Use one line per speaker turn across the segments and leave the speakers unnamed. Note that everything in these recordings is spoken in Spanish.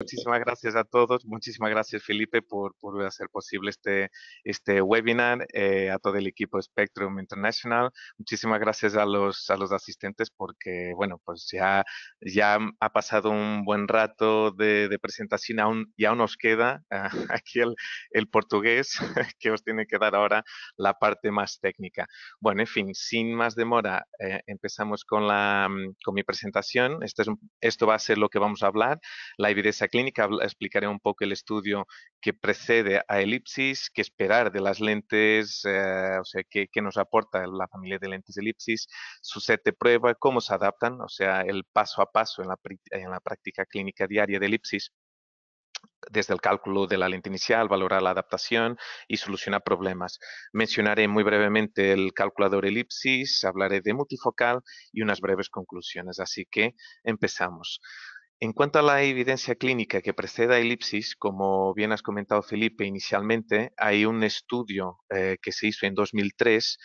Muchísimas gracias a todos, muchísimas gracias Felipe por, hacer posible este, este webinar, eh, a todo el equipo Spectrum International, muchísimas gracias a los, asistentes porque, bueno, pues ya, ya ha pasado un buen rato de, presentación, y aún nos queda ah, aquí el, portugués que os tiene que dar ahora la parte más técnica. Bueno, en fin, sin más demora, eh, empezamos con, la, mm, con mi presentación, esto, esto va a ser lo que vamos a hablar, la evidencia clínica explicaré un poco el estudio que precede a elipsis, qué esperar de las lentes, eh, o sea, qué, nos aporta la familia de lentes elipsis, su set de prueba, cómo se adaptan, o sea, el paso a paso en la, en la práctica clínica diaria de elipsis desde el cálculo de la lente inicial, valorar la adaptación y solucionar problemas. Mencionaré muy brevemente el calculador elipsis, hablaré de multifocal y unas breves conclusiones. Así que empezamos. En cuanto a la evidencia clínica que precede a elipsis, como bien has comentado Felipe inicialmente, hay un estudio eh, que se hizo en 2003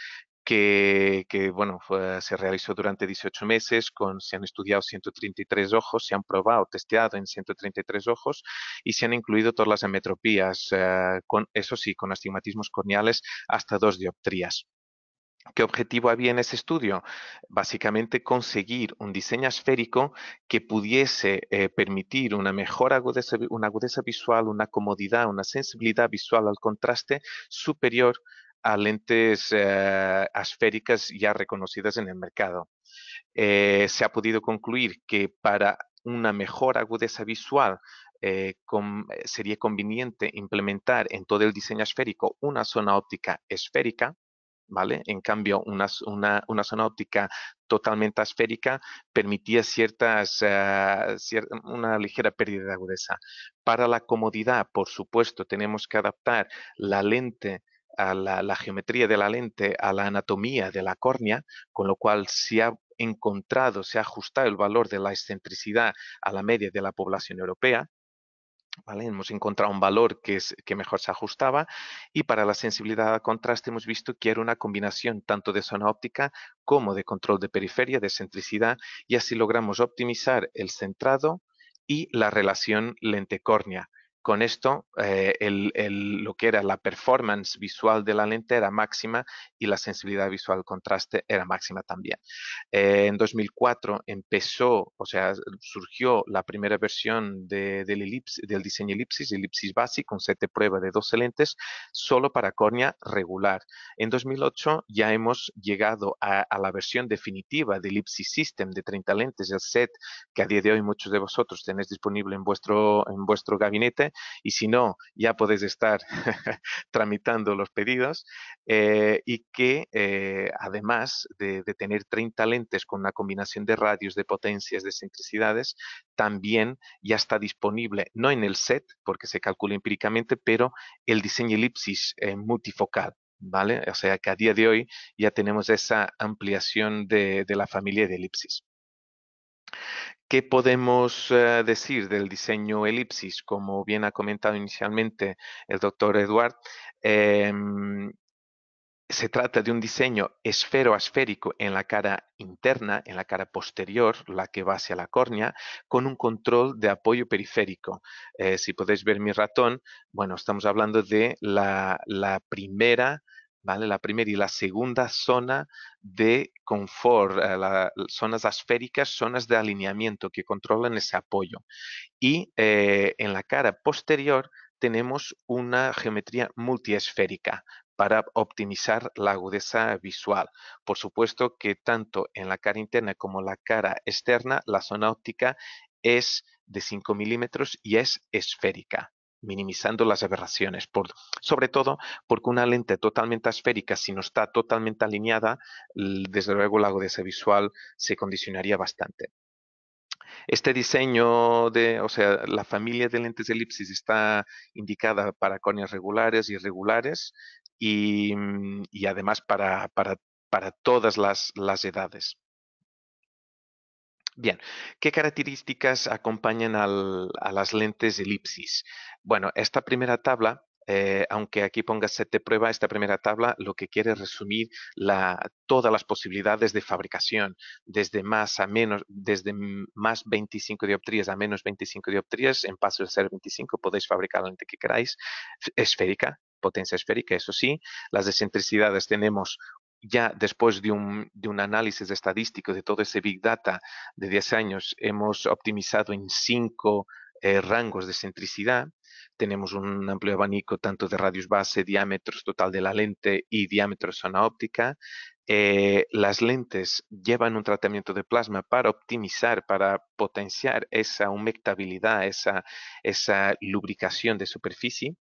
que, bueno, se realizó durante 18 meses, se han estudiado 133 ojos, se han probado, testeado en 133 ojos y se han incluido todas las ametropías, eh, eso sí, con astigmatismos corneales hasta dos dioptrías. ¿Qué objetivo había en ese estudio? Básicamente conseguir un diseño esférico que pudiese eh, permitir una mejor agudeza, visual, una comodidad, una sensibilidad visual al contraste superior a lentes esféricas eh, ya reconocidas en el mercado. Eh, se ha podido concluir que para una mejor agudeza visual sería conveniente implementar en todo el diseño esférico una zona óptica esférica en cambio, una, zona óptica totalmente esférica permitía ciertas, ah, una ligera pérdida de agudeza. Para la comodidad, por supuesto, tenemos que adaptar la lente a la, la, geometría de la lente, a la anatomía de la córnea, con lo cual se ha encontrado, se ha ajustado el valor de la excentricidad a la media de la población europea, Hemos encontrado un valor que, que mejor se ajustaba y para la sensibilidad a contraste hemos visto que era una combinación tanto de zona óptica como de control de periferia, de centricidad y así logramos optimizar el centrado y la relación lente-córnea. Con esto, eh, lo que era la performance visual de la lente era máxima y la sensibilidad visual al contraste era máxima también. Eh, en 2004 empezó, o sea, surgió la primera versión del, diseño elipsis, elipsis básico, con set de prueba de 12 lentes, solo para córnea regular. En 2008 ya hemos llegado a, la versión definitiva del elipsis system de 30 lentes, el set que a día de hoy muchos de vosotros tenéis disponible en vuestro, en vuestro gabinete y si no, ya podés estar tramitando los pedidos eh, y que eh, además de, tener 30 lentes con una combinación de radios, de potencias, de centricidades, también ya está disponible, no en el set, porque se calcula empíricamente, pero el diseño elipsis eh, multifocal. ¿Vale? O sea que a día de hoy ya tenemos esa ampliación de la familia de elipsis. ¿Qué podemos eh, decir del diseño elipsis? Como bien ha comentado inicialmente el doctor Eduard, em, se trata de un diseño esferoasférico en la cara interna, en la cara posterior, la que va hacia la córnea, con un control de apoyo periférico. Eh, si podéis ver mi ratón, bueno, estamos hablando de la, la primera la primera y la segunda zona de confort, eh, zonas asféricas, zonas de alineamiento que controlan ese apoyo. Y eh, en la cara posterior tenemos una geometría multiesférica para optimizar la agudeza visual. Por supuesto que tanto en la cara interna como la cara externa, la zona óptica es de 5 milímetros y es esférica minimizando las aberraciones, sobre todo porque una lente totalmente esférica, si no está totalmente alineada, desde luego la ese visual se condicionaría bastante. Este diseño de, o sea, la familia de lentes elipsis está indicada para córneas regulares y irregulares y, además para, todas las edades. Bien, ¿qué características acompañan a las lentes elipsis? Bueno, esta primera tabla eh, aunque aquí ponga set de prueba, esta primera tabla lo que quiere es resumir todas las posibilidades de fabricación, desde más a menos, desde más 25 dioptrías a menos 25 dioptrías, en paso de ser 25 podéis fabricar la lente que queráis, esférica, potencia esférica, eso sí. Las excentricidades tenemos ya después de un, análisis estadístico de todo ese Big Data de 10 años, hemos optimizado en 5 eh, rangos de centricidad. Tenemos un amplio abanico tanto de radios base, diámetros total de la lente y diámetro zona óptica. Eh, las lentes llevan un tratamiento de plasma para optimizar, para potenciar esa humectabilidad, esa lubricación de superficie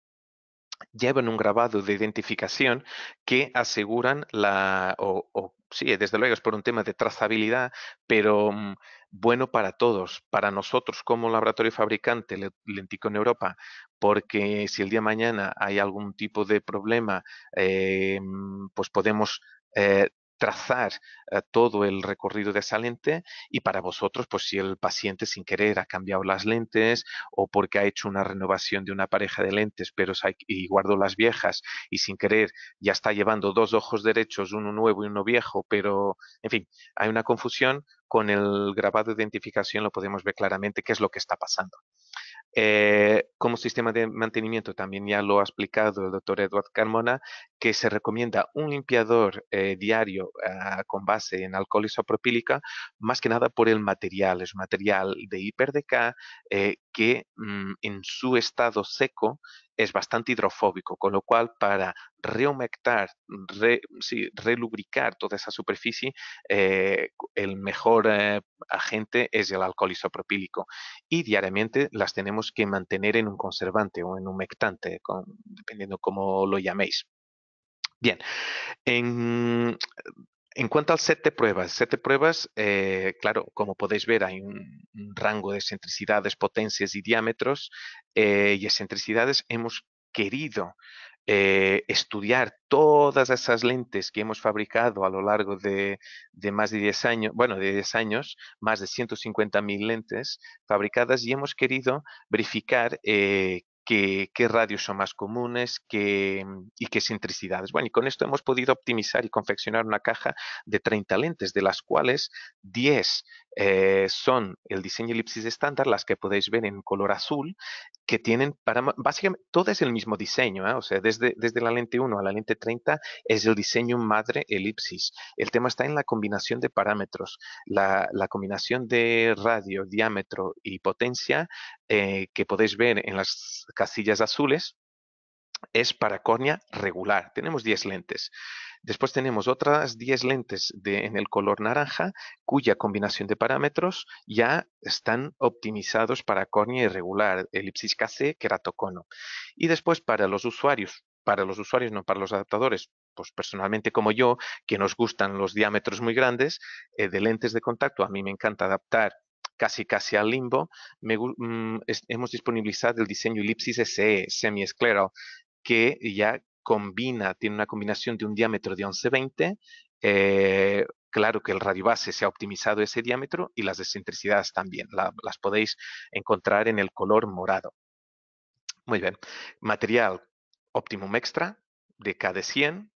llevan un grabado de identificación que aseguran la, o, sí, desde luego es por un tema de trazabilidad, pero mm, bueno para todos, para nosotros como laboratorio fabricante Lentico en Europa, porque si el día mañana hay algún tipo de problema, eh, mm, pues podemos eh, trazar eh, todo el recorrido de esa lente y para vosotros, pues si el paciente sin querer ha cambiado las lentes o porque ha hecho una renovación de una pareja de lentes pero y guardó las viejas y sin querer ya está llevando dos ojos derechos, uno nuevo y uno viejo, pero en fin, hay una confusión, con el grabado de identificación lo podemos ver claramente qué es lo que está pasando. Eh, como sistema de mantenimiento, también ya lo ha explicado el doctor Eduard Carmona, que se recomienda un limpiador eh, diario ah, con base en alcohol isopropílica, más que nada por el material, es material de eh, que mm, en su estado seco es bastante hidrofóbico, con lo cual para rehumectar, re, relubricar toda esa superficie, eh, el mejor eh, agente es el alcohol isopropílico. Y diariamente las tenemos que mantener en un conservante o en un humectante, con, dependiendo cómo lo llaméis. Bien, en, en cuanto al set de pruebas, set de pruebas, eh, claro, como podéis ver, hay un, rango de excentricidades, potencias y diámetros eh, y excentricidades. Hemos querido eh, estudiar todas esas lentes que hemos fabricado a lo largo de, más de 10 años, bueno, de 10 años, más de 150.000 lentes fabricadas y hemos querido verificar qué, radios son más comunes y qué centricidades. Bueno, y con esto hemos podido optimizar y confeccionar una caja de 30 lentes, de las cuales 10 eh, son el diseño elipsis estándar, las que podéis ver en color azul, que tienen para básicamente todo es el mismo diseño, ¿ah? o sea, desde, desde la lente 1 a la lente 30 es el diseño madre elipsis. El tema está en la combinación de parámetros, la, combinación de radio, diámetro y potencia eh, que podéis ver en las casillas azules es para córnea regular. Tenemos 10 lentes. Después tenemos otras 10 lentes en el color naranja, cuya combinación de parámetros ya están optimizados para córnea irregular, elipsis KC, Keratocono. Y después para los usuarios, para los usuarios, no para los adaptadores, pues personalmente como yo, que nos gustan los diámetros muy grandes eh, de lentes de contacto, a mí me encanta adaptar casi casi al limbo, mm, hemos disponibilizado el diseño elipsis SE, semi-escleral, que ya combina, tiene una combinación de un diámetro de 1120, eh, claro que el radio base se ha optimizado ese diámetro y las excentricidades también, las podéis encontrar en el color morado. Muy bien, material Optimum Extra de KD100,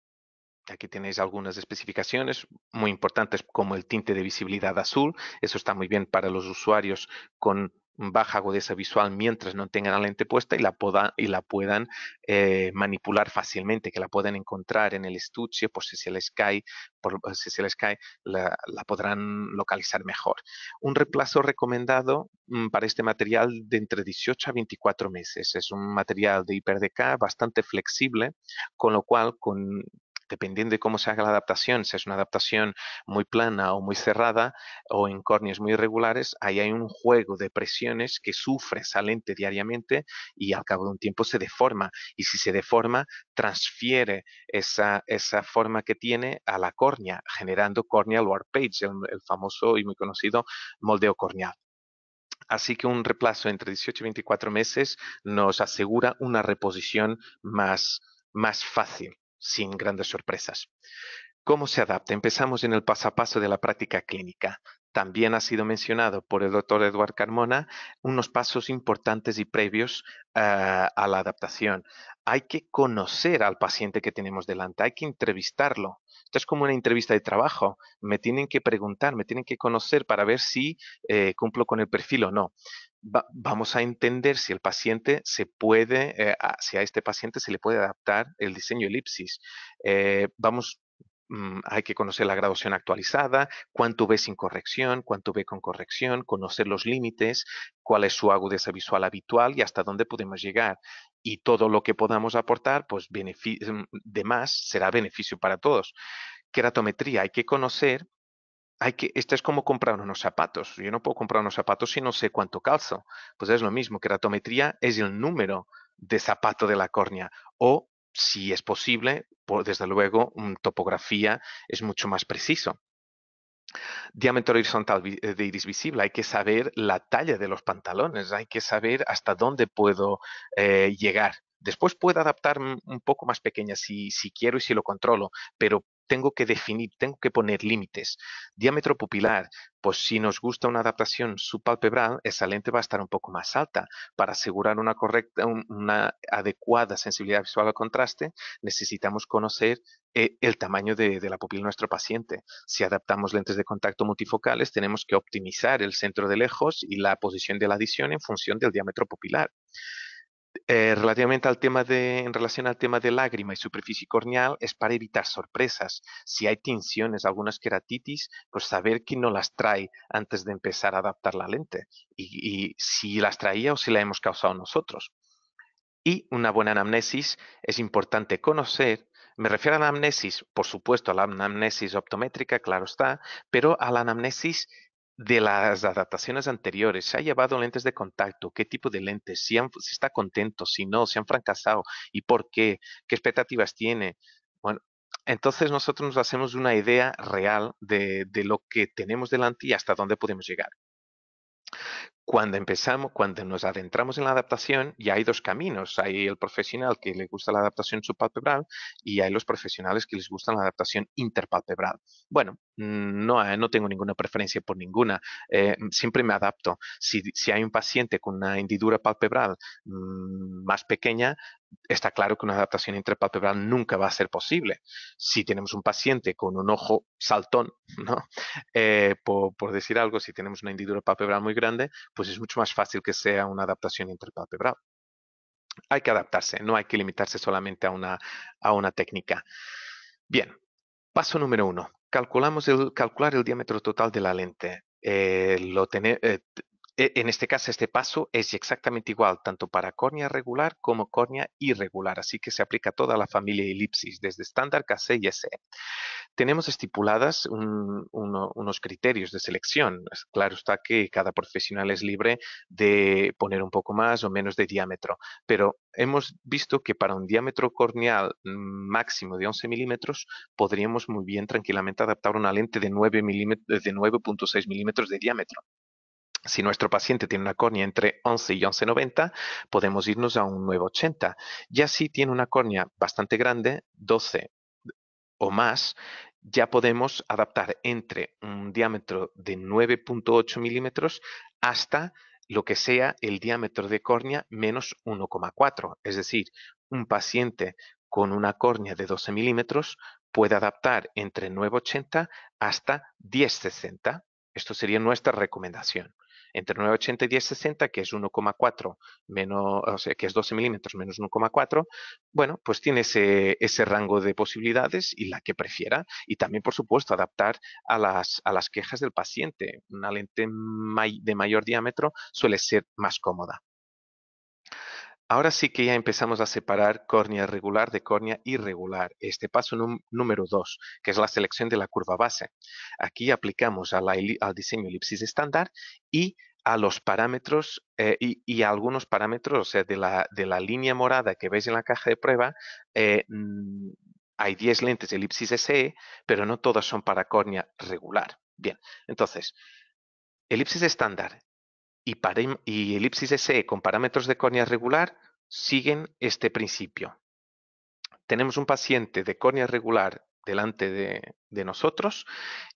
Aquí tenéis algunas especificaciones muy importantes como el tinte de visibilidad azul. Eso está muy bien para los usuarios con baja agudeza visual mientras no tengan la lente puesta y la, y la puedan eh, manipular fácilmente, que la puedan encontrar en el estuche, por si se les cae, eh, si se les cae la, podrán localizar mejor. Un reemplazo recomendado mm, para este material de entre 18 a 24 meses. Es un material de hiperdeca bastante flexible, con lo cual con, dependiendo de cómo se haga la adaptación, si es una adaptación muy plana o muy cerrada o en córneas muy irregulares, ahí hay un juego de presiones que sufre esa lente diariamente y al cabo de un tiempo se deforma. Y si se deforma, transfiere esa, forma que tiene a la córnea, generando corneal warpage, el, el famoso y muy conocido moldeo corneal. Así que un reemplazo entre 18 y 24 meses nos asegura una reposición más, más fácil sin grandes sorpresas. ¿Cómo se adapta? Empezamos en el paso a paso de la práctica clínica. También ha sido mencionado por el doctor Eduard Carmona unos pasos importantes y previos ah, a la adaptación. Hay que conocer al paciente que tenemos delante, hay que entrevistarlo. Esto es como una entrevista de trabajo. Me tienen que preguntar, me tienen que conocer para ver si eh, cumplo con el perfil o no vamos a entender si el paciente se puede, eh, a este paciente se le puede adaptar el diseño elipsis. Eh, vamos, mm, hay que conocer la graduación actualizada, cuánto ve sin corrección, cuánto ve con corrección, conocer los límites, cuál es su agudeza visual habitual y hasta dónde podemos llegar. Y todo lo que podamos aportar, pues mm, de más será beneficio para todos. Queratometría, hay que conocer hay que, esto es como comprar unos zapatos. Yo no puedo comprar unos zapatos si no sé cuánto calzo. Pues es lo mismo, keratometría es el número de zapato de la córnea o si es posible, desde luego, topografía es mucho más preciso. Diámetro horizontal eh, de iris visible, hay que saber la talla de los pantalones, hay que saber hasta dónde puedo eh, llegar. Después puedo adaptar un poco más pequeña si, si quiero y si lo controlo, pero tengo que definir, tengo que poner límites. Diámetro pupilar, pues si nos gusta una adaptación subpalpebral, esa lente va a estar un poco más alta. Para asegurar una correcta, una adecuada sensibilidad visual al contraste, necesitamos conocer eh, el tamaño de, la pupila de nuestro paciente. Si adaptamos lentes de contacto multifocales, tenemos que optimizar el centro de lejos y la posición de la adición en función del diámetro pupilar. Eh, relativamente al tema de, en relación al tema de lágrima y superficie corneal, es para evitar sorpresas. Si hay tensiones algunas queratitis, pues saber quién no las trae antes de empezar a adaptar la lente y, y si las traía o si la hemos causado nosotros. Y una buena anamnesis es importante conocer me refiero a la anamnesis, por supuesto, a la anamnesis optométrica, claro está, pero a la anamnesis de las adaptaciones anteriores, se ha llevado lentes de contacto, qué tipo de lentes, si, está contento, si no, si han fracasado y por qué, qué expectativas tiene. Bueno, entonces nosotros nos hacemos una idea real de, de, lo que tenemos delante y hasta dónde podemos llegar cuando empezamos, cuando nos adentramos en la adaptación, ya hay dos caminos. Hay el profesional que le gusta la adaptación subpalpebral y hay los profesionales que les gusta la adaptación interpalpebral. Bueno, mm, no, eh, no tengo ninguna preferencia por ninguna. Eh, mm, siempre me adapto. Si, hay un paciente con una hendidura palpebral mm, más pequeña, está claro que una adaptación intrapalpebral nunca va a ser posible. Si tenemos un paciente con un ojo saltón, ¿no? Eh, por, decir algo, si tenemos una hendidura palpebral muy grande, pues es mucho más fácil que sea una adaptación intrapalpebral. Hay que adaptarse, no hay que limitarse solamente a una, a una técnica. Bien, paso número uno. Calculamos el, calcular el diámetro total de la lente. Eh, lo ten, eh, e, en este caso, este paso es exactamente igual tanto para córnea regular como córnea irregular, así que se aplica a toda la familia elipsis, desde estándar, KC y SE. Tenemos estipuladas unos criterios de selección. Claro está que cada profesional es libre de poner un poco más o menos de diámetro, pero hemos visto que para un diámetro corneal máximo de 11 milímetros podríamos muy bien tranquilamente adaptar una lente de 9.6 milímetros de diámetro si nuestro paciente tiene una córnea entre 11 y 11,90, podemos irnos a un 9,80. Ya si tiene una córnea bastante grande, 12 o más, ya podemos adaptar entre un diámetro de 9,8 milímetros hasta lo que sea el diámetro de córnea menos 1,4. Es decir, un paciente con una córnea de 12 milímetros puede adaptar entre 9,80 hasta 10,60. Esto sería nuestra recomendación entre 9,80 y 10,60, que es 1,4 menos, o sea, que es 12 milímetros menos 1,4, bueno, pues tiene ese, rango de posibilidades y la que prefiera. Y también, por supuesto, adaptar a las, a las quejas del paciente. Una lente de mayor diámetro suele ser más cómoda. Ahora sí que ya empezamos a separar córnea regular de córnea irregular. Este paso número 2, que es la selección de la curva base. Aquí aplicamos al diseño elipsis estándar y a los parámetros eh, y, algunos parámetros, o sea, de la, línea morada que veis en la caja de prueba, eh, mm, hay 10 lentes elipsis SE, pero no todas son para córnea regular. Bien, entonces, elipsis estándar, y, elipsis SE con parámetros de córnea regular siguen este principio. Tenemos un paciente de córnea regular delante de, nosotros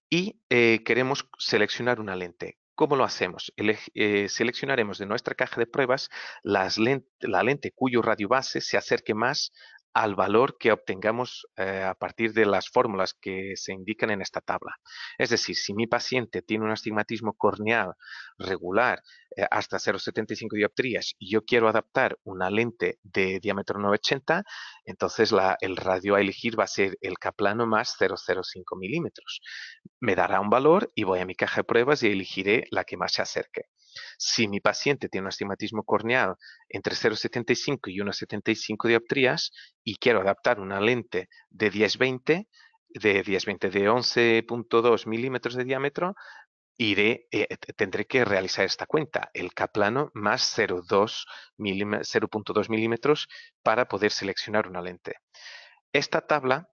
y eh, queremos seleccionar una lente. ¿Cómo lo hacemos? Eh, seleccionaremos de nuestra caja de pruebas la lente cuyo radio base se acerque más al valor que obtengamos eh, a partir de las fórmulas que se indican en esta tabla. Es decir, si mi paciente tiene un astigmatismo corneal regular eh, hasta 0,75 dioptrías y yo quiero adaptar una lente de diámetro 980, entonces el radio a elegir va a ser el caplano más 0,05 milímetros. Me dará un valor y voy a mi caja de pruebas y elegiré la que más se acerque. Si mi paciente tiene un astigmatismo corneal entre 0,75 y 1,75 dioptrías y quiero adaptar una lente de 10,20, de 10,20 de 11,2 milímetros de diámetro, eh, tendré que realizar esta cuenta, el caplano más 0,2 milímetros para poder seleccionar una lente. Esta tabla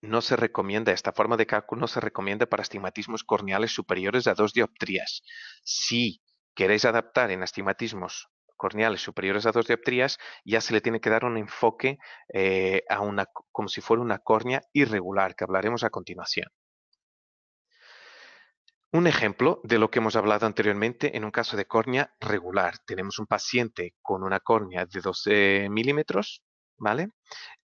no se recomienda, esta forma de cálculo no se recomienda para astigmatismos corneales superiores a dos dioptrías. Si queréis adaptar en astigmatismos corneales superiores a dos dioptrías, ya se le tiene que dar un enfoque eh, a una, como si fuera una córnea irregular, que hablaremos a continuación. Un ejemplo de lo que hemos hablado anteriormente en un caso de córnea regular. Tenemos un paciente con una córnea de 12 milímetros ¿vale?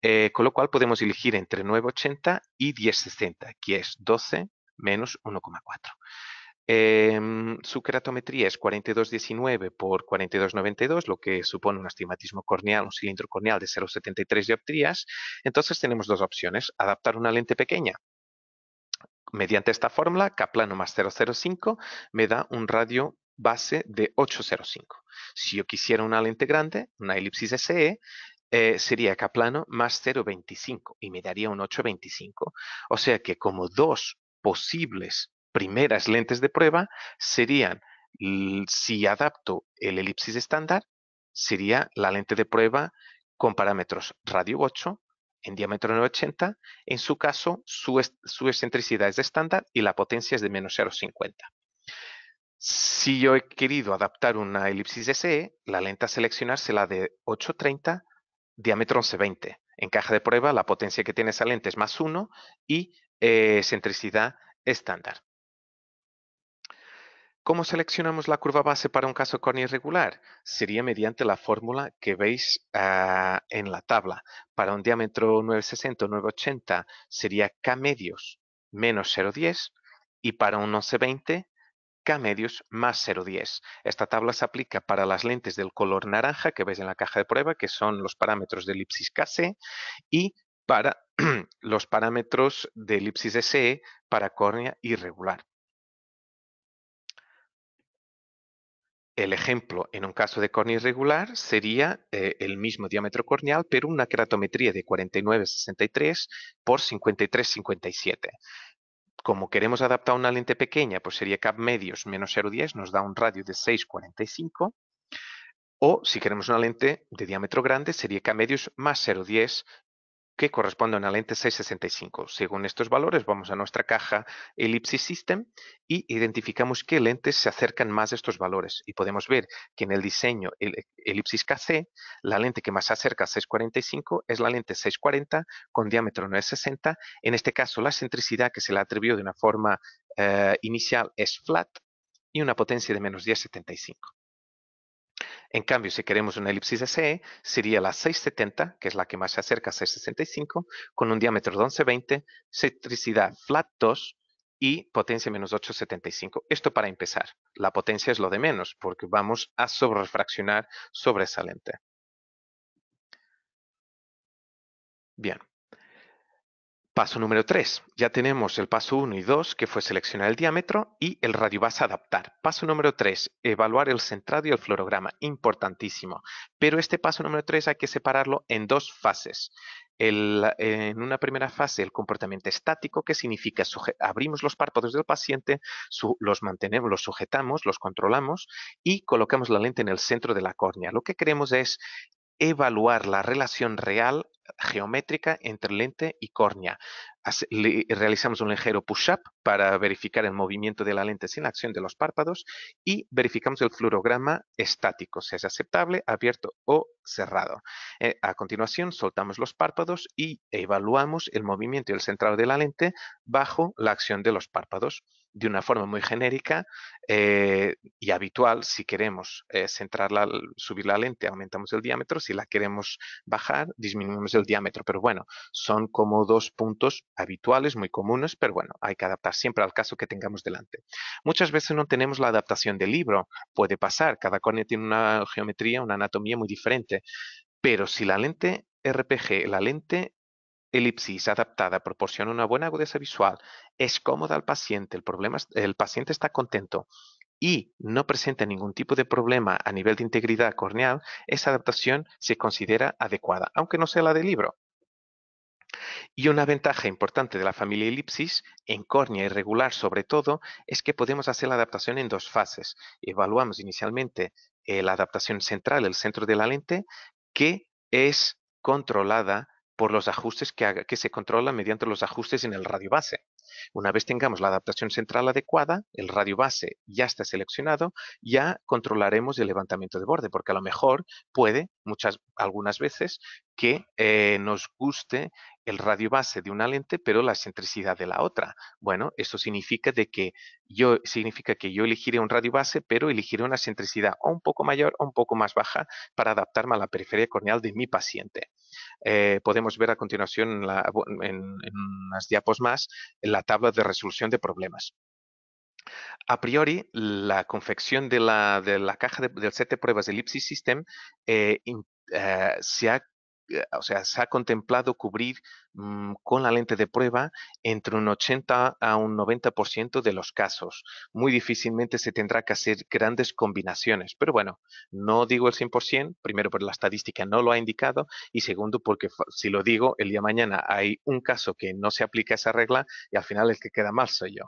Eh, con lo cual podemos elegir entre 9,80 y 10,60, que es 12 menos 1,4. Em, su keratometría es 42,19 por 42,92, lo que supone un astigmatismo corneal, un cilindro corneal de 0,73 dioptrías. Entonces tenemos dos opciones, adaptar una lente pequeña. Mediante esta fórmula, plano más 0,05 me da un radio base de 8,05. Si yo quisiera una lente grande, una elipsis SE, eh, sería Caplano más 0,25 y me daría un 8,25. O sea que como dos posibles primeras lentes de prueba serían, si adapto el elipsis estándar, sería la lente de prueba con parámetros radio 8 en diámetro 980. En su caso, su, excentricidad es de estándar y la potencia es de menos 0,50. Si yo he querido adaptar una elipsis SE, la lente a seleccionar será de 830 diámetro 1120. En caja de prueba, la potencia que tiene esa lente es más 1 y eh, centricidad estándar. ¿Cómo seleccionamos la curva base para un caso córnea irregular? Sería mediante la fórmula que veis ah, en la tabla. Para un diámetro 960 o 980 sería K medios menos 0,10 y para un 1120 K-medios más 0,10. Esta tabla se aplica para las lentes del color naranja que ves en la caja de prueba, que son los parámetros de elipsis KC, y para los parámetros de elipsis SE para córnea irregular. El ejemplo en un caso de córnea irregular sería eh, el mismo diámetro corneal, pero una queratometría de 49,63 por 53,57. Como queremos adaptar una lente pequeña, pues sería cap medios menos 0,10, nos da un radio de 6,45. O si queremos una lente de diámetro grande, sería cap medios más 0,10 que corresponden a una lente 665. Según estos valores, vamos a nuestra caja elipsis System y identificamos qué lentes se acercan más a estos valores. Y podemos ver que en el diseño Elipsis KC, la lente que más se acerca a 645 es la lente 640 con diámetro 960. En este caso, la centricidad que se le atribuyó de una forma eh, inicial es flat y una potencia de menos 10,75. En cambio, si queremos una elipsis de CE, sería la 670, que es la que más se acerca a 665, con un diámetro de 1120, centricidad flat 2 y potencia menos 875. Esto para empezar. La potencia es lo de menos, porque vamos a sobrefraccionar sobre esa lente. Bien, Paso número 3. Ya tenemos el paso 1 y 2, que fue seleccionar el diámetro y el radio adaptar. Paso número 3. Evaluar el centrado y el fluorograma. Importantísimo. Pero este paso número 3 hay que separarlo en dos fases. en una primera fase, el comportamiento estático, que significa abrimos los párpados del paciente, los mantenemos, los sujetamos, los controlamos y colocamos la lente en el centro de la córnea. Lo que queremos es evaluar la relación real geométrica entre lente y córnea. realizamos un ligero push-up para verificar el movimiento de la lente sin acción de los párpados y verificamos el fluorograma estático, si es aceptable, abierto o cerrado. Eh, a continuación, soltamos los párpados y evaluamos el movimiento y el centrado de la lente bajo la acción de los párpados de una forma muy genérica eh, y habitual, si queremos centrarla, subir la lente, aumentamos el diámetro, si la queremos bajar, disminuimos el diámetro. Pero bueno, son como dos puntos habituales, muy comunes, pero bueno, hay que adaptar siempre al caso que tengamos delante. Muchas veces no tenemos la adaptación del libro, puede pasar, cada córnea tiene una geometría, una anatomía muy diferente, pero si la lente RPG, la lente elipsis adaptada proporciona una buena agudeza visual, es cómoda al paciente, el, paciente está contento y no presenta ningún tipo de problema a nivel de integridad corneal, esa adaptación se considera adecuada, aunque no sea la del libro. Y una ventaja importante de la familia elipsis, en córnea irregular sobre todo, es que podemos hacer la adaptación en dos fases. Evaluamos inicialmente eh, la adaptación central, el centro de la lente, que es controlada por los ajustes que, se controlan mediante los ajustes en el radio base. Una vez tengamos la adaptación central adecuada, el radio base ya está seleccionado, ya controlaremos el levantamiento de borde, porque a lo mejor puede, muchas, algunas veces, que eh, nos guste el radio base de una lente, pero la centricidad de la otra. Bueno, eso significa de que yo significa que yo elegiré un radio base, pero elegiré una centricidad un poco mayor o un poco más baja para adaptarme a la periferia corneal de mi paciente. Eh, podemos ver a continuación en, la, unas diapos más la tabla de resolución de problemas. A priori, la confección de la, caja del set de pruebas del Ellipsis System eh, eh, se ha eh, o sea, se ha contemplado cubrir mm, con la lente de prueba entre un 80 a un 90% de los casos. Muy difícilmente se tendrá que hacer grandes combinaciones, pero bueno, no digo el 100%, primero porque la estadística no lo ha indicado y segundo porque si lo digo el día de mañana hay un caso que no se aplica esa regla y al final el que queda mal soy yo.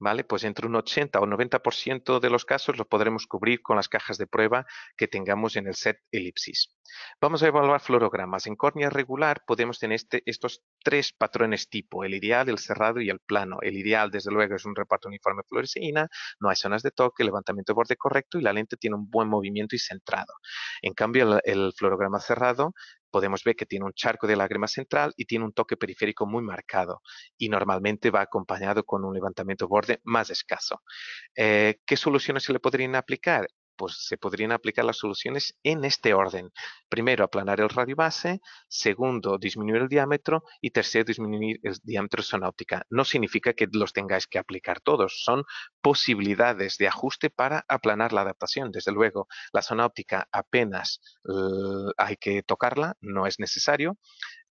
¿vale? Pues entre un 80 o 90% de los casos lo podremos cubrir con las cajas de prueba que tengamos en el set elipsis. Vamos a evaluar fluorogramas. En córnea regular podemos tener este, estos tres patrones tipo, el ideal, el cerrado y el plano. El ideal, desde luego, es un reparto uniforme fluorescina, no hay zonas de toque, levantamiento de borde correcto y la lente tiene un buen movimiento y centrado. En cambio, el, el fluorograma cerrado podemos ver que tiene un charco de lágrima central y tiene un toque periférico muy marcado y normalmente va acompañado con un levantamiento borde más escaso. Eh, ¿Qué soluciones se le podrían aplicar? pues se podrían aplicar las soluciones en este orden. Primero, aplanar el radio base. Segundo, disminuir el diámetro. Y tercero, disminuir el diámetro óptica. No significa que los tengáis que aplicar todos. Son posibilidades de ajuste para aplanar la adaptación. Desde luego, la zona óptica apenas eh, hay que tocarla, no es necesario.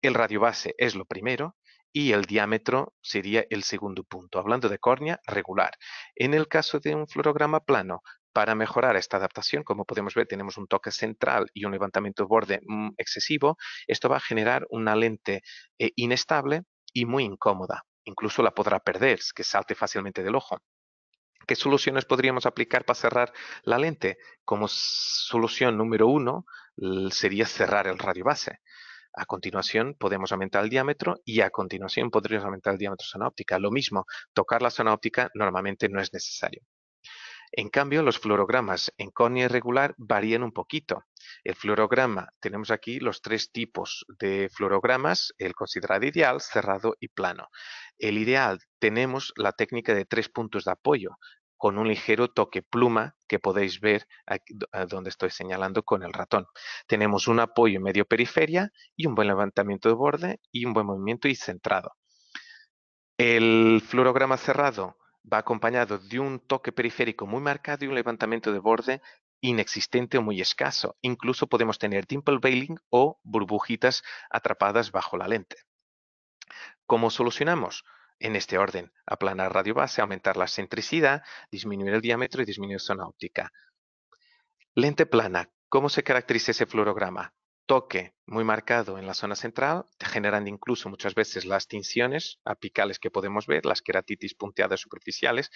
El radio base es lo primero y el diámetro sería el segundo punto, hablando de córnea regular. En el caso de un fluorograma plano, para mejorar esta adaptación, como podemos ver, tenemos un toque central y un levantamiento de borde mm, excesivo. Esto va a generar una lente eh, inestable y muy incómoda. Incluso la podrá perder, que salte fácilmente del ojo. ¿Qué soluciones podríamos aplicar para cerrar la lente? Como solución número uno sería cerrar el radio base. A continuación podemos aumentar el diámetro y a continuación podríamos aumentar el diámetro de zona óptica. Lo mismo, tocar la zona óptica normalmente no es necesario. En cambio, los fluorogramas en córnea irregular varían un poquito. El fluorograma, tenemos aquí los tres tipos de fluorogramas, el considerado ideal, cerrado y plano. El ideal, tenemos la técnica de tres puntos de apoyo, con un ligero toque pluma que podéis ver eh, donde estoy señalando con el ratón. Tenemos un apoyo medio periferia y un buen levantamiento de borde y un buen movimiento y centrado. El fluorograma cerrado va acompañado de un toque periférico muy marcado y un levantamiento de borde inexistente o muy escaso. Incluso podemos tener dimple bailing o burbujitas atrapadas bajo la lente. ¿Cómo solucionamos? En este orden, aplanar radio base, aumentar la centricidad, disminuir el diámetro y disminuir zona óptica. Lente plana, ¿cómo se caracteriza ese fluorograma? toque muy marcado en la zona central, generando incluso muchas veces las tinciones apicales que podemos ver, las queratitis punteadas superficiales.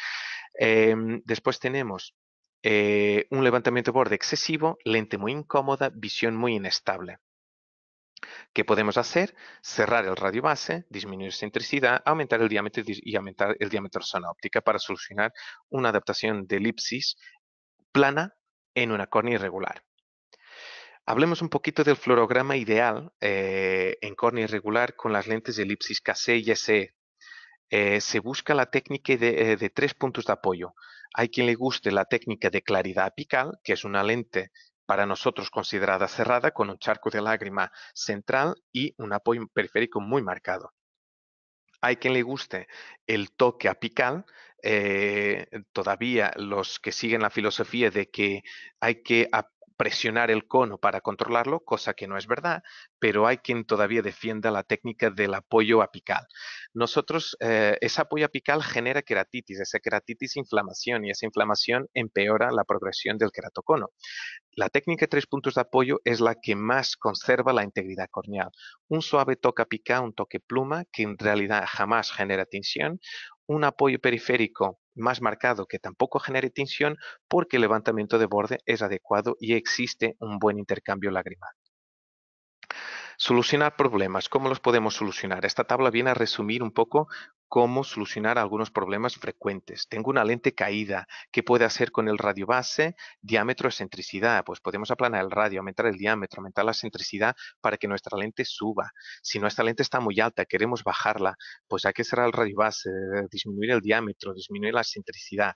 Em, después tenemos eh, un levantamiento de borde excesivo, lente muy incómoda, visión muy inestable. ¿Qué podemos hacer? Cerrar el radio base, disminuir la intensidad, aumentar el diámetro y aumentar el diámetro zona óptica para solucionar una adaptación de elipsis plana en una córnea irregular. Hablemos un poquito del fluorograma ideal eh, en córnea irregular con las lentes de elipsis KC y SE. Eh, se busca la técnica eh, de, tres puntos de apoyo. Hay quien le guste la técnica de claridad apical, que es una lente para nosotros considerada cerrada con un charco de lágrima central y un apoyo periférico muy marcado. Hay quien le guste el toque apical, todavía los que siguen la filosofía de que hay que presionar el cono para controlarlo, cosa que no es verdad, pero hay quien todavía defienda la técnica del apoyo apical. Nosotros, eh, ese apoyo apical genera queratitis, esa queratitis inflamación y esa inflamación empeora la progresión del queratocono. La técnica de tres puntos de apoyo es la que más conserva la integridad corneal. Un suave toque apical, un toque pluma, que en realidad jamás genera tensión, un apoyo periférico más marcado que tampoco genere tensión porque el levantamiento de borde es adecuado y existe un buen intercambio lagrimal. Solucionar problemas. ¿Cómo los podemos solucionar? Esta tabla viene a resumir un poco cómo solucionar algunos problemas frecuentes. Tengo una lente caída. ¿Qué puede hacer con el radio base? Diámetro, excentricidad. Pues podemos aplanar el radio, aumentar el diámetro, aumentar la eccentricidad para que nuestra lente suba. Si nuestra lente está muy alta, queremos bajarla, pues hay que cerrar el radio base, disminuir el diámetro, disminuir la eccentricidad.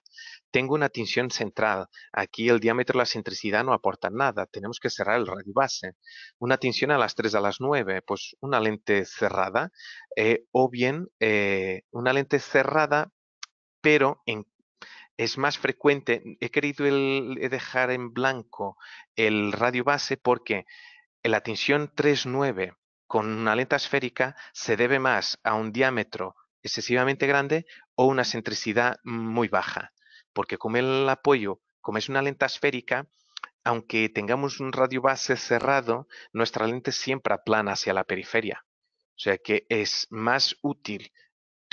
Tengo una tensión central. Aquí el diámetro y la eccentricidad no aportan nada. Tenemos que cerrar el radio base. Una tensión a las 3 a las 9, pues una lente cerrada eh, o bien... Eh, una lente cerrada, pero es más frecuente. He querido dejar en blanco el radio base porque la tensión 3.9 con una lente esférica se debe más a un diámetro excesivamente grande o una centricidad muy baja, porque como el apoyo, como es una lente esférica, aunque tengamos un radio base cerrado, nuestra lente siempre aplana hacia la periferia. O sea que es más útil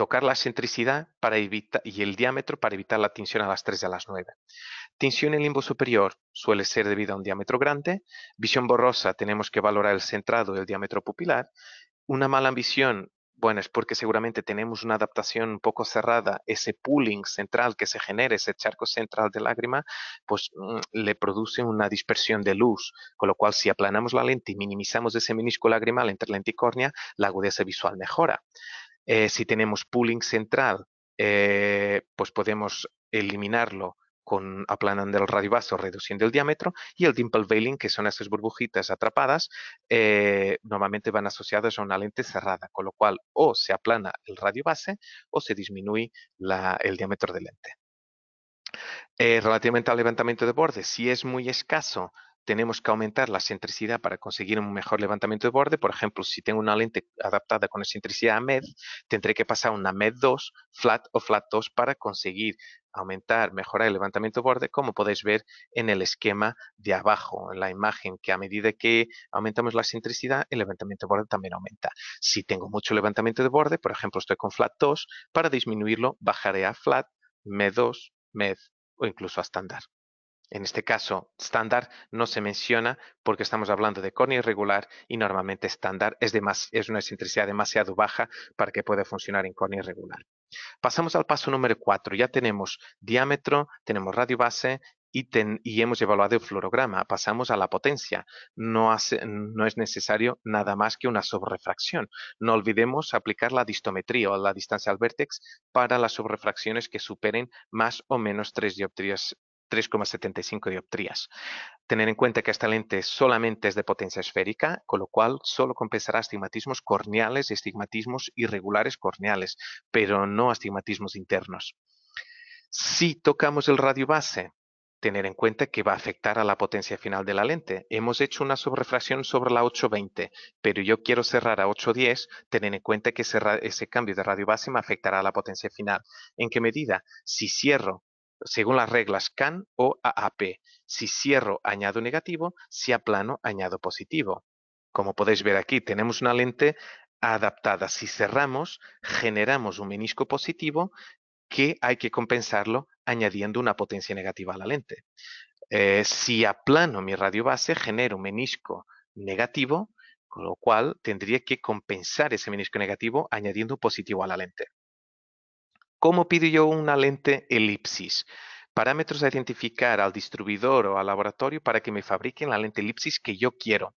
tocar la centricidad para evitar, y el diámetro para evitar la tensión a las 3 y a las 9. Tensión en limbo superior suele ser debido a un diámetro grande. Visión borrosa, tenemos que valorar el centrado y el diámetro pupilar. Una mala ambición, bueno, es porque seguramente tenemos una adaptación un poco cerrada. Ese pooling central que se genera, ese charco central de lágrima, pues mm, le produce una dispersión de luz. Con lo cual, si aplanamos la lente y minimizamos ese menisco lagrimal entre lente y la agudeza visual mejora. Eh, si tenemos pooling central, eh, pues podemos eliminarlo con aplanando el radio o reduciendo el diámetro, y el dimple veiling, que son esas burbujitas atrapadas, eh, normalmente van asociadas a una lente cerrada, con lo cual o se aplana el radio base o se disminuye el diámetro de lente. relativamente al levantamiento de bordes, si es muy escaso, tenemos que aumentar la centricidad para conseguir un mejor levantamiento de borde. Por ejemplo, si tengo una lente adaptada con centricidad a MED, tendré que pasar una MED 2, flat o flat 2 para conseguir aumentar, mejorar el levantamiento de borde, como podéis ver en el esquema de abajo, en la imagen, que a medida que aumentamos la centricidad, el levantamiento de borde también aumenta. Si tengo mucho levantamiento de borde, por ejemplo, estoy con flat 2, para disminuirlo, bajaré a flat, MED 2, MED o incluso a estándar. En este caso, estándar no se menciona porque estamos hablando de córnea irregular y normalmente estándar es, una excentricidad demasiado baja para que pueda funcionar en córnea irregular. Pasamos al paso número 4. Ya tenemos diámetro, tenemos radio base y, hemos evaluado el fluorograma. Pasamos a la potencia. No, es necesario nada más que una sobrefracción. No olvidemos aplicar la distometría o la distancia al vértex para las subrefracciones que superen más o menos tres dioptrías 3,75 dioptrías. Tener en cuenta que esta lente solamente es de potencia esférica, con lo cual solo compensará astigmatismos corneales y astigmatismos irregulares corneales, pero no astigmatismos internos. Si tocamos el radio base, tener en cuenta que va a afectar a la potencia final de la lente. Hemos hecho una sobrefracción sobre la 820, pero yo quiero cerrar a 810, tener en cuenta que ese, ese cambio de radio base me afectará a la potencia final. ¿En qué medida? Si cierro según las reglas CAN o AAP. Si cierro, añado negativo, si aplano, añado positivo. Como podéis ver aquí, tenemos una lente adaptada. Si cerramos, generamos un menisco positivo que hay que compensarlo añadiendo una potencia negativa a la lente. Eh, si aplano mi radio base, genero un menisco negativo, con lo cual tendría que compensar ese menisco negativo añadiendo positivo a la lente. ¿Cómo pido yo una lente elipsis? Parámetros a identificar al distribuidor o al laboratorio para que me fabriquen la lente elipsis que yo quiero.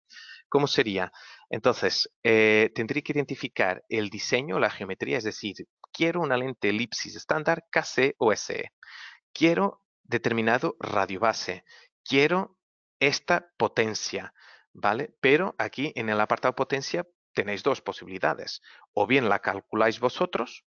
¿Cómo sería? Entonces, eh, tendría tendré que identificar el diseño, la geometría, es decir, quiero una lente elipsis estándar KC o SE. Quiero determinado radio base. Quiero esta potencia, ¿vale? Pero aquí en el apartado potencia tenéis dos posibilidades. O bien la calculáis vosotros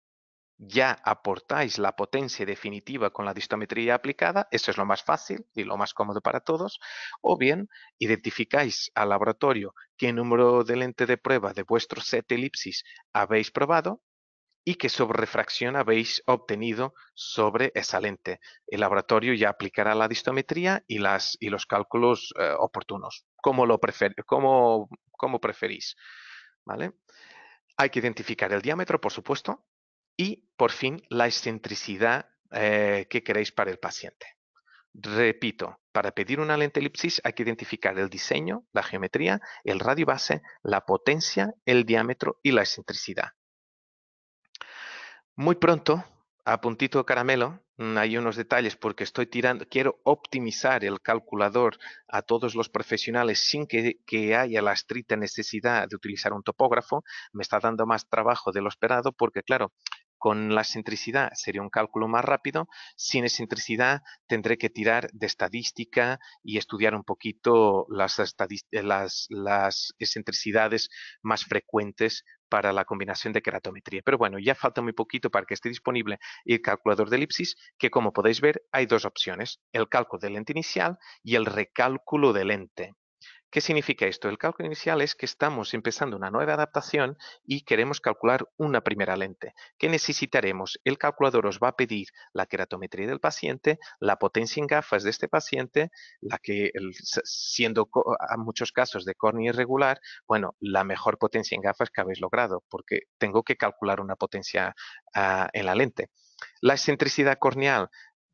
ya aportáis la potencia definitiva con la distometría aplicada, eso es lo más fácil y lo más cómodo para todos, o bien identificáis al laboratorio qué número de lente de prueba de vuestro set elipsis habéis probado y qué sobrefracción habéis obtenido sobre esa lente. El laboratorio ya aplicará la distometría y, las, y los cálculos eh, oportunos, como, lo preferís. ¿vale? Hay que identificar el diámetro, por supuesto, y, por fin, la excentricidad eh, que queréis para el paciente. Repito, para pedir una lente elipsis hay que identificar el diseño, la geometría, el radio base, la potencia, el diámetro y la excentricidad. Muy pronto, a puntito caramelo, mm, hay unos detalles porque estoy tirando, quiero optimizar el calculador a todos los profesionales sin que, que, haya la estricta necesidad de utilizar un topógrafo. Me está dando más trabajo de lo esperado porque, claro, con la excentricidad sería un cálculo más rápido, sin excentricidad tendré que tirar de estadística y estudiar un poquito las, eh, las, excentricidades más frecuentes para la combinación de keratometría. Pero bueno, ya falta muy poquito para que esté disponible el calculador de elipsis, que como podéis ver hay dos opciones, el cálculo del lente inicial y el recálculo del lente. ¿Qué significa esto? El cálculo inicial es que estamos empezando una nueva adaptación y queremos calcular una primera lente. ¿Qué necesitaremos? El calculador os va a pedir la queratometría del paciente, la potencia en gafas de este paciente, la que, siendo en muchos casos de córnea irregular, bueno, la mejor potencia en gafas que habéis logrado, porque tengo que calcular una potencia ah, en la lente. La excentricidad corneal,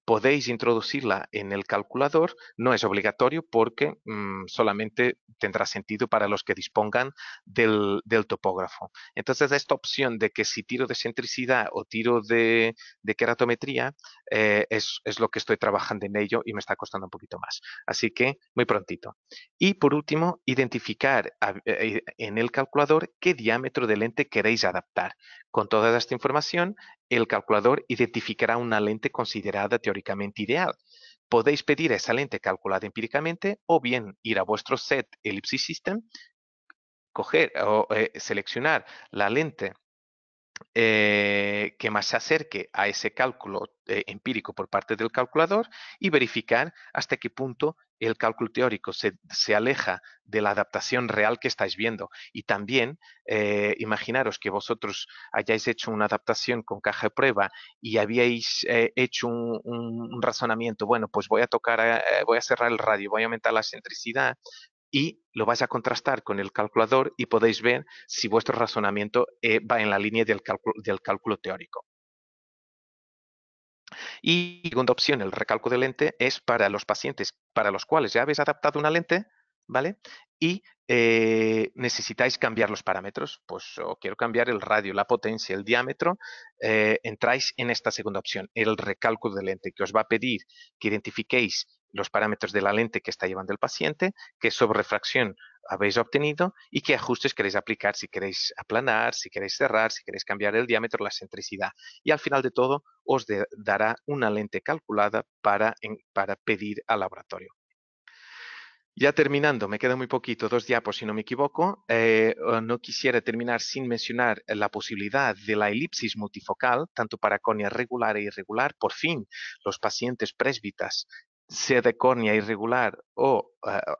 podéis introducirla en el calculador. No es obligatorio porque mm, solamente tendrá sentido para los que dispongan del, topógrafo. Entonces, esta opción de que si tiro de centricidad o tiro de, de, keratometría eh, es, lo que estoy trabajando en ello y me está costando un poquito más. Así que muy prontito. Y por último, identificar eh, en el calculador qué diámetro de lente queréis adaptar. Con toda esta información, el calculador identificará una lente considerada teóricamente ideal. Podéis pedir esa lente calculada empíricamente o bien ir a vuestro set Ellipsis System, coger o eh, seleccionar la lente eh, que más se acerque a ese cálculo eh, empírico por parte del calculador y verificar hasta qué punto el cálculo teórico se, aleja de la adaptación real que estáis viendo. Y también eh, imaginaros que vosotros hayáis hecho una adaptación con caja de prueba y habíais hecho un, razonamiento, bueno, pues voy a tocar, voy a cerrar el radio, voy a aumentar la centricidad, y lo vais a contrastar con el calculador y podéis ver si vuestro razonamiento eh, va en la línea del cálculo, teórico. Y segunda opción, el recalco de lente, es para los pacientes para los cuales ya habéis adaptado una lente, ¿vale? Y eh, necesitáis cambiar los parámetros, pues quiero cambiar el radio, la potencia, el diámetro, eh, entráis en esta segunda opción, el recalco de lente, que os va a pedir que identifiquéis los parámetros de la lente que está llevando el paciente, qué sobrefracción habéis obtenido y qué ajustes queréis aplicar, si queréis aplanar, si queréis cerrar, si queréis cambiar el diámetro, la centricidad. Y al final de todo os dará una lente calculada para, pedir al laboratorio. Ya terminando, me queda muy poquito, dos diapos si no me equivoco. Eh, no quisiera terminar sin mencionar la posibilidad de la elipsis multifocal, tanto para córnea regular e irregular. Por fin, los pacientes presbitas siete irregular o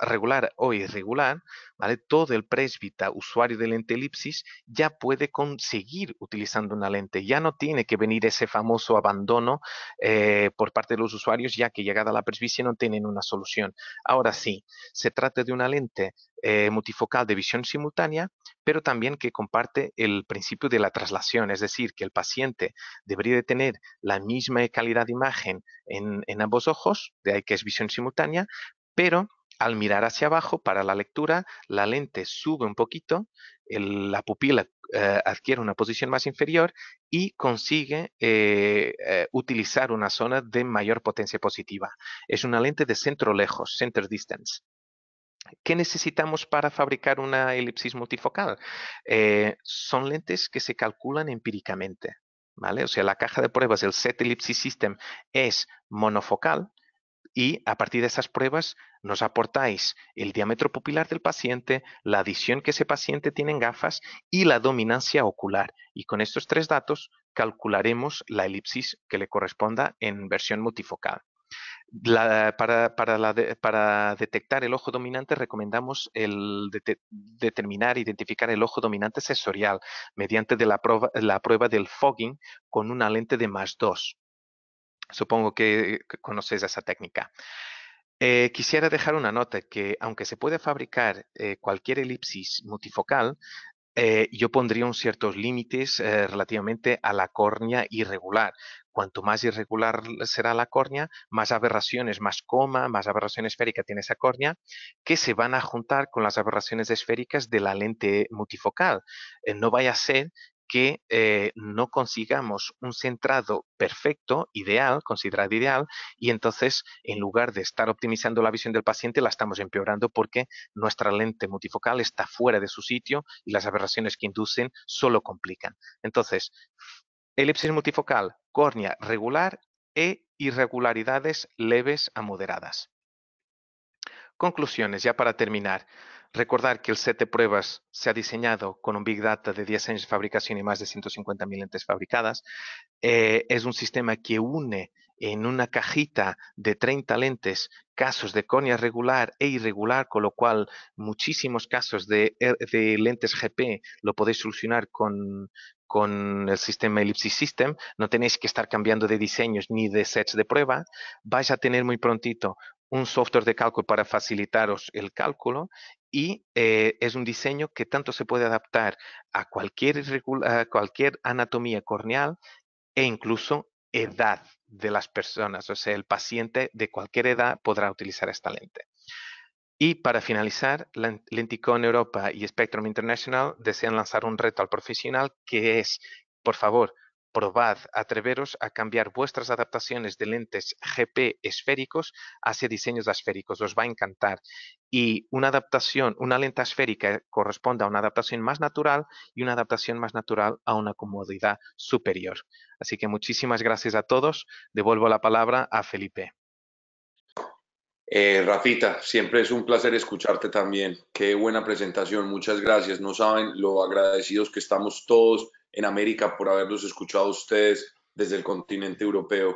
regular o irregular, ¿vale? todo el presbita usuario de lente elipsis ya puede conseguir utilizando una lente. Ya no tiene que venir ese famoso abandono eh, por parte de los usuarios, ya que llegada la presbicia no tienen una solución. Ahora sí, se trata de una lente eh, multifocal de visión simultánea, pero también que comparte el principio de la traslación, es decir, que el paciente debería tener la misma calidad de imagen en, en ambos ojos, de ahí que es visión simultánea, pero al mirar hacia abajo para la lectura, la lente sube un poquito, la pupila eh, adquiere una posición más inferior y consigue eh, eh, utilizar una zona de mayor potencia positiva. Es una lente de centro lejos, center distance. ¿Qué necesitamos para fabricar una elipsis multifocal? son lentes que se calculan empíricamente. ¿Vale? O sea, la caja de pruebas, el Set elipsis System, es monofocal, y a partir de esas pruebas nos aportáis el diámetro pupilar del paciente, la adición que ese paciente tiene en gafas y la dominancia ocular. Y con estos tres datos calcularemos la elipsis que le corresponda en versión multifocal. para, detectar el ojo dominante recomendamos determinar, identificar el ojo dominante sensorial mediante la, prueba del fogging con una lente de más 2. Supongo que conoces esa técnica. Eh, quisiera dejar una nota que, aunque se puede fabricar eh, cualquier elipsis multifocal, eh, yo pondría un ciertos límites relativamente a la córnea irregular. Cuanto más irregular será la córnea, más aberraciones, más coma, más aberración esférica tiene esa córnea, que se van a juntar con las aberraciones esféricas de la lente multifocal. no vaya a ser que eh, no consigamos un centrado perfecto, ideal, considerado ideal, y entonces en lugar de estar optimizando la visión del paciente, la estamos empeorando porque nuestra lente multifocal está fuera de su sitio y las aberraciones que inducen solo complican. Entonces, elipsis multifocal, córnea regular e irregularidades leves a moderadas. Conclusiones, ya para terminar. Recordar que el set de pruebas se ha diseñado con un Big Data de 10 años de fabricación y más de 150.000 lentes fabricadas. Eh, es un sistema que une en una cajita de 30 lentes casos de conia regular e irregular, con lo cual muchísimos casos de, eh, lentes GP lo podéis solucionar con, el sistema Ellipsis System, no tenéis que estar cambiando de diseños ni de sets de prueba, vais a tener muy prontito un software de cálculo para facilitaros el cálculo y eh, es un diseño que tanto se puede adaptar a cualquier, a cualquier anatomía corneal e incluso edad de las personas. O sea, el paciente de cualquier edad podrá utilizar esta lente. Y para finalizar, Lenticon Europa y Spectrum International desean lanzar un reto al profesional que es, por favor, probad, atreveros a cambiar vuestras adaptaciones de lentes GP esféricos hacia diseños esféricos, os va a encantar. Y una adaptación, una lente esférica corresponde a una adaptación más natural y una adaptación más natural a una comodidad superior. Así que muchísimas gracias a todos. Devuelvo la palabra a Felipe. Eh, Rafita, siempre es un placer escucharte también. Qué buena presentación, muchas gracias. No saben lo agradecidos que estamos todos en América por haberlos escuchado ustedes desde el continente europeo.